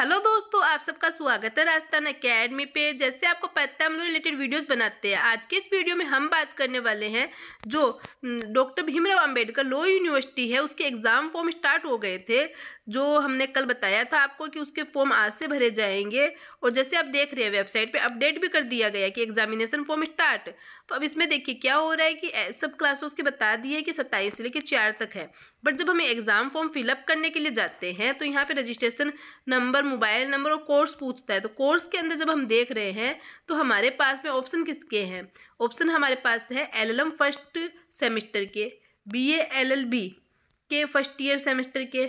hello दोस्तों आप सबका स्वागत है राजस्थान अकेडमी पे जैसे आपको पता है हम लोग रिलेटेड वीडियोस बनाते हैं आज के इस वीडियो में हम बात करने वाले हैं जो doctor Bhimrao Ambedkar law university है उसके एग्ज़ाम फॉर्म स्टार्ट हो गए थे जो हमने कल बताया था आपको कि उसके फॉर्म आज से भरे जाएंगे और जैसे आप देख रहे हैं वेबसाइट पर अपडेट भी कर दिया गया कि एग्जामिनेशन फॉर्म स्टार्ट तो अब इसमें देखिए क्या हो रहा है कि सब क्लासेस के बता दिए कि सत्ताईस से लेकर चार तक है बट जब हम एग्ज़ाम फॉर्म फिलअप करने के लिए जाते हैं तो यहाँ पर रजिस्ट्रेशन नंबर मोबाइल नंबर और कोर्स पूछता है तो कोर्स के अंदर जब हम देख रहे हैं तो हमारे पास में ऑप्शन किसके हैं ऑप्शन हमारे पास है एलएलएम फर्स्ट सेमेस्टर के बी एलएलबी के फर्स्ट ईयर सेमेस्टर के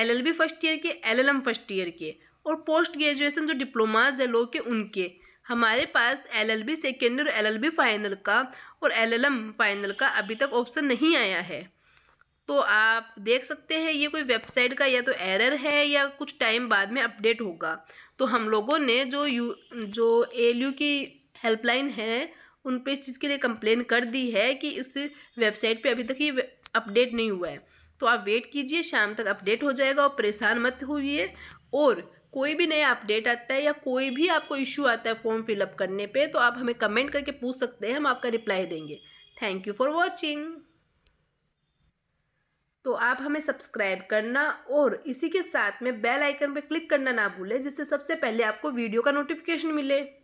एलएलबी फर्स्ट ईयर के एलएलएम फर्स्ट ईयर के और पोस्ट ग्रेजुएसन जो डिप्लोमाज है लोग के उनके हमारे पास एल एल बी सेकेंडरी और एल एल बी फाइनल का और एल एल एम फाइनल का अभी तक ऑप्शन नहीं आया है तो आप देख सकते हैं ये कोई वेबसाइट का या तो एरर है या कुछ टाइम बाद में अपडेट होगा तो हम लोगों ने जो यू जो एल की हेल्पलाइन है उन पर इस चीज़ के लिए कंप्लेन कर दी है कि इस वेबसाइट पे अभी तक ये अपडेट नहीं हुआ है तो आप वेट कीजिए शाम तक अपडेट हो जाएगा और परेशान मत होइए और कोई भी नया अपडेट आता है या कोई भी आपको इश्यू आता है फॉर्म फिलअप करने पे तो आप हमें कमेंट करके पूछ सकते हैं हम आपका रिप्लाई देंगे थैंक यू फॉर वॉचिंग तो आप हमें सब्सक्राइब करना और इसी के साथ में बेल आइकन पर क्लिक करना ना भूलें जिससे सबसे पहले आपको वीडियो का नोटिफिकेशन मिले